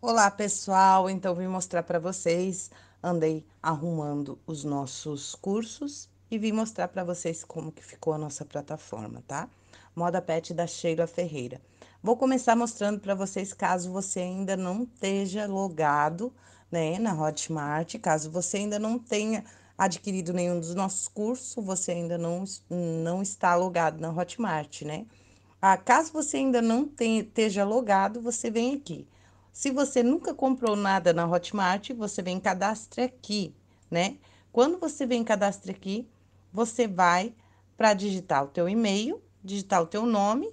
Olá, pessoal. Então vim mostrar para vocês, andei arrumando os nossos cursos e vim mostrar para vocês como que ficou a nossa plataforma, tá? Moda Pet da Sheila Ferreira. Vou começar mostrando para vocês caso você ainda não esteja logado, né, na Hotmart, caso você ainda não tenha adquirido nenhum dos nossos cursos, você ainda não não está logado na Hotmart, né? Ah, caso você ainda não tenha, esteja logado, você vem aqui se você nunca comprou nada na Hotmart, você vem cadastre aqui, né? Quando você vem cadastre aqui, você vai para digitar o teu e-mail, digitar o teu nome,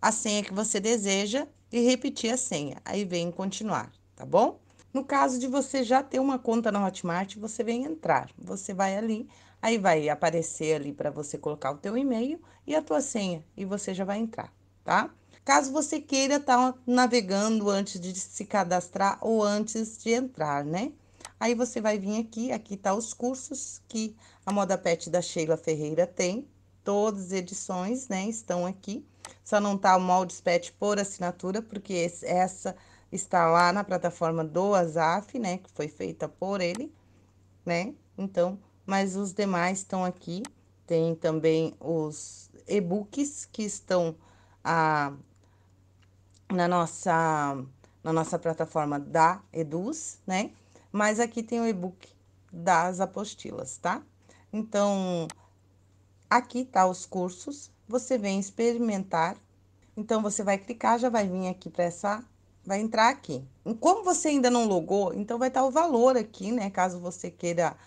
a senha que você deseja e repetir a senha. Aí vem continuar, tá bom? No caso de você já ter uma conta na Hotmart, você vem entrar, você vai ali, aí vai aparecer ali para você colocar o teu e-mail e a tua senha e você já vai entrar, tá? caso você queira estar tá navegando antes de se cadastrar ou antes de entrar, né? Aí você vai vir aqui, aqui tá os cursos que a Moda Pet da Sheila Ferreira tem, todas as edições, né, estão aqui. Só não tá o moldes pet por assinatura, porque esse, essa está lá na plataforma do Azaf, né, que foi feita por ele, né? Então, mas os demais estão aqui. Tem também os e-books que estão a ah, na nossa, na nossa plataforma da Eduz, né? Mas aqui tem o e-book das apostilas, tá? Então, aqui tá os cursos, você vem experimentar. Então, você vai clicar, já vai vir aqui para essa. Vai entrar aqui. Como você ainda não logou, então vai estar tá o valor aqui, né? Caso você queira estar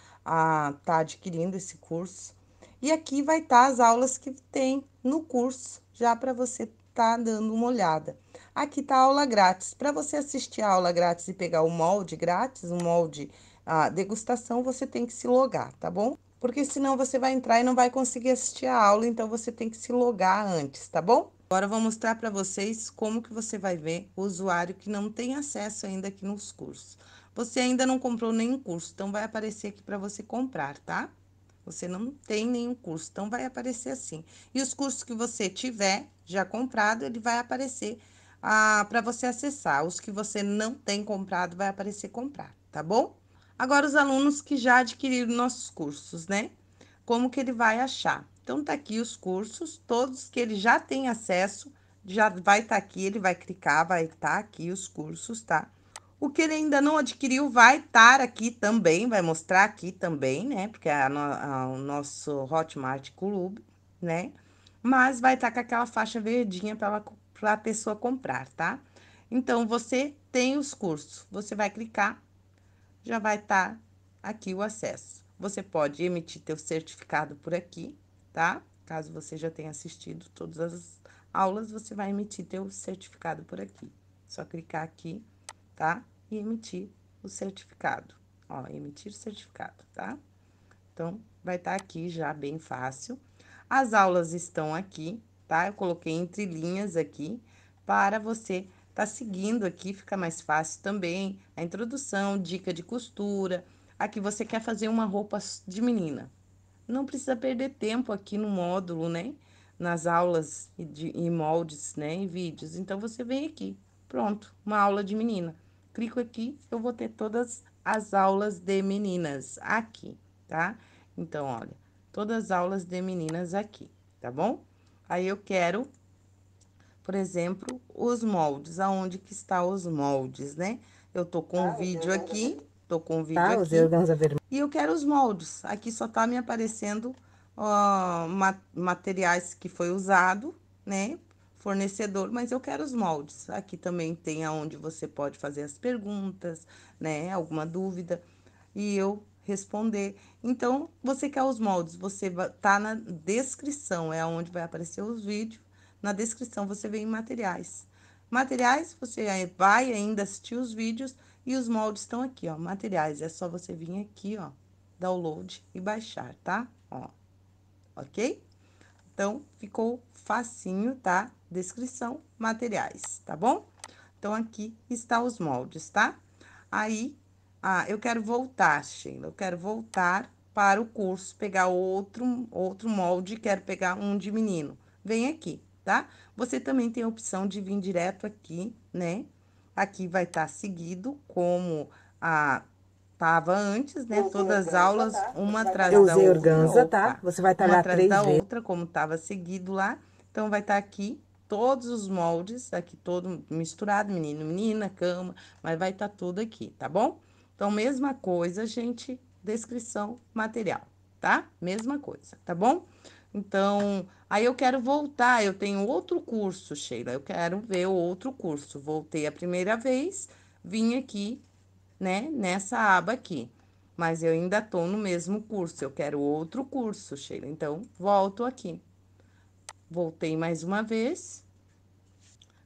ah, tá adquirindo esse curso. E aqui vai estar tá as aulas que tem no curso, já para você estar tá dando uma olhada. Aqui está a aula grátis. Para você assistir a aula grátis e pegar o molde grátis, o molde a degustação, você tem que se logar, tá bom? Porque senão você vai entrar e não vai conseguir assistir a aula, então você tem que se logar antes, tá bom? Agora eu vou mostrar para vocês como que você vai ver o usuário que não tem acesso ainda aqui nos cursos. Você ainda não comprou nenhum curso, então vai aparecer aqui para você comprar, tá? Você não tem nenhum curso, então vai aparecer assim. E os cursos que você tiver já comprado, ele vai aparecer ah, para você acessar. Os que você não tem comprado, vai aparecer comprar, tá bom? Agora, os alunos que já adquiriram nossos cursos, né? Como que ele vai achar? Então, tá aqui os cursos, todos que ele já tem acesso, já vai estar tá aqui, ele vai clicar, vai estar tá aqui os cursos, tá? O que ele ainda não adquiriu vai estar aqui também, vai mostrar aqui também, né? Porque é no, a, o nosso Hotmart Club, né? Mas vai estar tá com aquela faixa verdinha para ela para a pessoa comprar, tá? Então, você tem os cursos, você vai clicar, já vai estar tá aqui o acesso. Você pode emitir teu certificado por aqui, tá? Caso você já tenha assistido todas as aulas, você vai emitir teu certificado por aqui. Só clicar aqui, tá? E emitir o certificado. Ó, emitir o certificado, tá? Então, vai estar tá aqui já bem fácil. As aulas estão aqui, tá? Eu coloquei entre linhas aqui para você tá seguindo aqui, fica mais fácil também. A introdução, dica de costura. Aqui você quer fazer uma roupa de menina. Não precisa perder tempo aqui no módulo, né? Nas aulas e, de, e moldes, né? Em vídeos. Então você vem aqui. Pronto, uma aula de menina. Clico aqui, eu vou ter todas as aulas de meninas aqui, tá? Então, olha, todas as aulas de meninas aqui, tá bom? Aí eu quero, por exemplo, os moldes. Aonde que está os moldes, né? Eu tô com tá, o um vídeo aqui, tô com um vídeo tá, aqui. E eu quero os moldes. Aqui só tá me aparecendo ó, ma materiais que foi usado, né? fornecedor, mas eu quero os moldes. Aqui também tem aonde você pode fazer as perguntas, né? Alguma dúvida. E eu responder. Então, você quer os moldes, você tá na descrição, é onde vai aparecer os vídeos. Na descrição você vem em materiais. Materiais, você vai ainda assistir os vídeos e os moldes estão aqui, ó. Materiais, é só você vir aqui, ó, download e baixar, tá? Ó. OK? Então, ficou facinho, tá? Descrição, materiais, tá bom? Então, aqui está os moldes, tá? Aí, ah, eu quero voltar, Sheila, eu quero voltar para o curso, pegar outro, outro molde, quero pegar um de menino. Vem aqui, tá? Você também tem a opção de vir direto aqui, né? Aqui vai estar tá seguido como a ah, tava antes, né? Todas as aulas, tá? tá? tá uma atrás da outra. Eu usei organza, tá? Você vai lá três da vezes. outra, como tava seguido lá. Então, vai estar tá aqui todos os moldes, aqui todo misturado, menino, menina, cama, mas vai estar tá tudo aqui, tá bom? Então, mesma coisa, gente, descrição material, tá? Mesma coisa, tá bom? Então, aí eu quero voltar, eu tenho outro curso, Sheila, eu quero ver outro curso. Voltei a primeira vez, vim aqui, né, nessa aba aqui. Mas eu ainda tô no mesmo curso, eu quero outro curso, Sheila. Então, volto aqui. Voltei mais uma vez.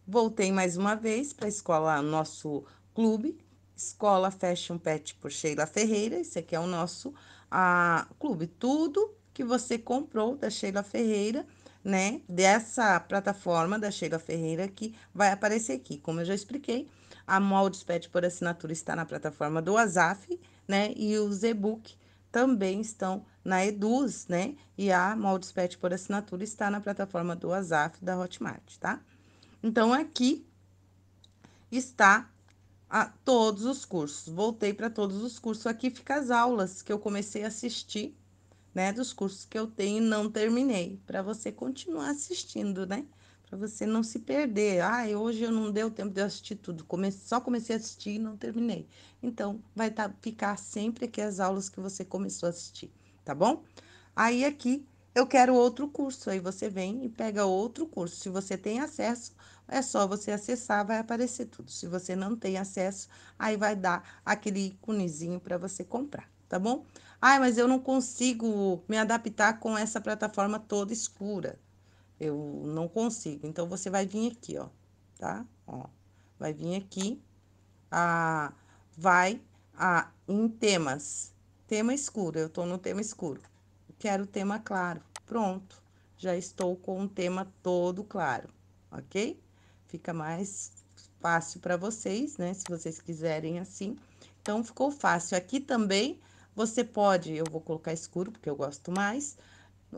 Voltei mais uma vez para a escola, nosso clube, Escola Fashion Pet por Sheila Ferreira. Esse aqui é o nosso a, clube. Tudo que você comprou da Sheila Ferreira, né? Dessa plataforma da Sheila Ferreira que vai aparecer aqui. Como eu já expliquei, a Moldes Pet por assinatura está na plataforma do Azaf, né? E os e-books também estão na Eduz, né? E a Moldes Pet por assinatura está na plataforma do Azaf da Hotmart, tá? Então aqui está a todos os cursos. Voltei para todos os cursos. Aqui fica as aulas que eu comecei a assistir, né, dos cursos que eu tenho e não terminei, para você continuar assistindo, né? Para você não se perder. Ah, hoje eu não deu tempo de eu assistir tudo. Come... Só comecei a assistir e não terminei. Então, vai tá... ficar sempre aqui as aulas que você começou a assistir, tá bom? Aí aqui eu quero outro curso. Aí você vem e pega outro curso. Se você tem acesso, é só você acessar, vai aparecer tudo. Se você não tem acesso, aí vai dar aquele iconezinho para você comprar, tá bom? Ah, mas eu não consigo me adaptar com essa plataforma toda escura. Eu não consigo. Então você vai vir aqui, ó, tá? Ó, vai vir aqui, a, vai a, em temas, tema escuro. Eu estou no tema escuro quero o tema claro. Pronto, já estou com o tema todo claro, ok? Fica mais fácil para vocês, né? Se vocês quiserem assim. Então, ficou fácil. Aqui também você pode, eu vou colocar escuro porque eu gosto mais.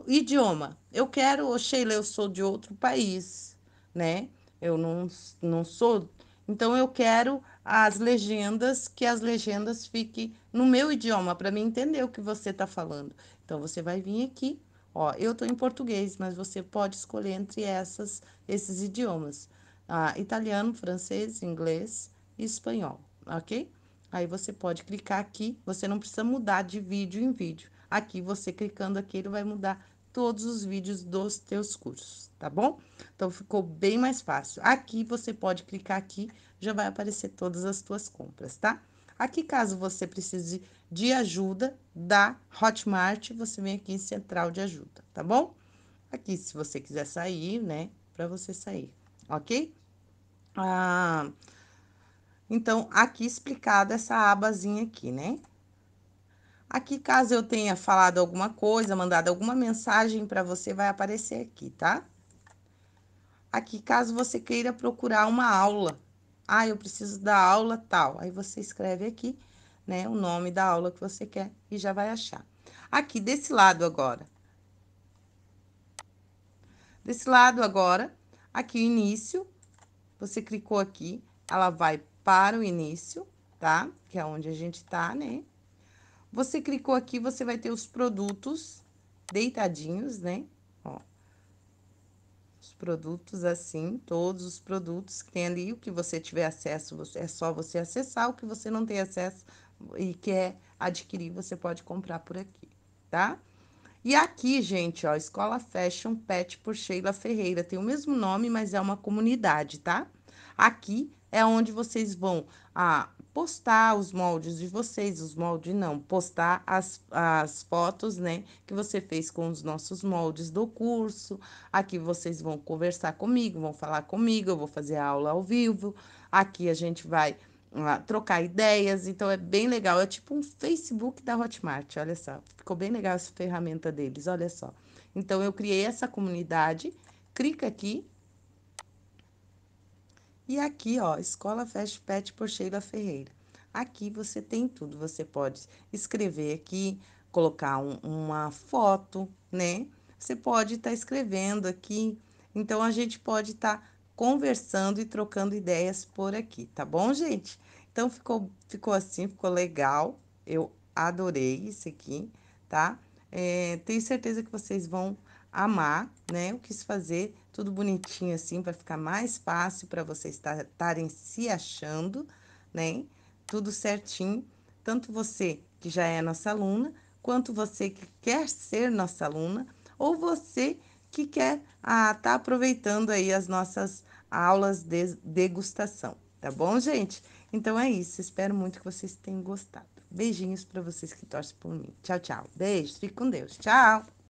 Idioma. Eu quero, Sheila, eu sou de outro país, né? Eu não, não sou então eu quero as legendas, que as legendas fiquem no meu idioma, para mim entender o que você está falando. Então você vai vir aqui, ó, eu estou em português, mas você pode escolher entre essas, esses idiomas. Ah, italiano, francês, inglês e espanhol, ok? Aí você pode clicar aqui, você não precisa mudar de vídeo em vídeo. Aqui, você clicando aqui, ele vai mudar todos os vídeos dos teus cursos, tá bom? Então ficou bem mais fácil. Aqui você pode clicar aqui, já vai aparecer todas as tuas compras, tá? Aqui caso você precise de ajuda da Hotmart, você vem aqui em Central de Ajuda, tá bom? Aqui se você quiser sair, né, para você sair, OK? Ah, então aqui explicado essa abazinha aqui, né? Aqui, caso eu tenha falado alguma coisa, mandado alguma mensagem para você, vai aparecer aqui, tá? Aqui, caso você queira procurar uma aula. Ah, eu preciso da aula tal. Aí você escreve aqui, né, o nome da aula que você quer e já vai achar. Aqui desse lado agora. Desse lado agora, aqui o início, você clicou aqui, ela vai para o início, tá? Que é onde a gente tá, né? Você clicou aqui, você vai ter os produtos deitadinhos, né? Ó. Os produtos assim, todos os produtos que tem ali, o que você tiver acesso, é só você acessar, o que você não tem acesso e quer adquirir, você pode comprar por aqui, tá? E aqui, gente, ó, Escola Fashion Pet por Sheila Ferreira, tem o mesmo nome, mas é uma comunidade, tá? Aqui é onde vocês vão a ah, postar os moldes de vocês, os moldes não, postar as, as fotos, né, que você fez com os nossos moldes do curso. Aqui vocês vão conversar comigo, vão falar comigo, eu vou fazer a aula ao vivo. Aqui a gente vai ah, trocar ideias, então é bem legal. É tipo um Facebook da Hotmart, olha só. Ficou bem legal essa ferramenta deles, olha só. Então eu criei essa comunidade, clica aqui e aqui, ó, Escola Fast Pet por Sheila Ferreira. Aqui você tem tudo. Você pode escrever aqui, colocar um, uma foto, né? Você pode estar tá escrevendo aqui. Então, a gente pode estar tá conversando e trocando ideias por aqui, tá bom, gente? Então, ficou, ficou assim, ficou legal. Eu adorei isso aqui, tá? É, tenho certeza que vocês vão amar, né? Eu quis fazer tudo bonitinho assim para ficar mais fácil para vocês estarem se achando, né? Tudo certinho, tanto você que já é nossa aluna, quanto você que quer ser nossa aluna, ou você que quer estar ah, tá aproveitando aí as nossas aulas de degustação, tá bom, gente? Então é isso, espero muito que vocês tenham gostado. Beijinhos para vocês que torcem por mim. Tchau, tchau. Beijo, fique com Deus. Tchau.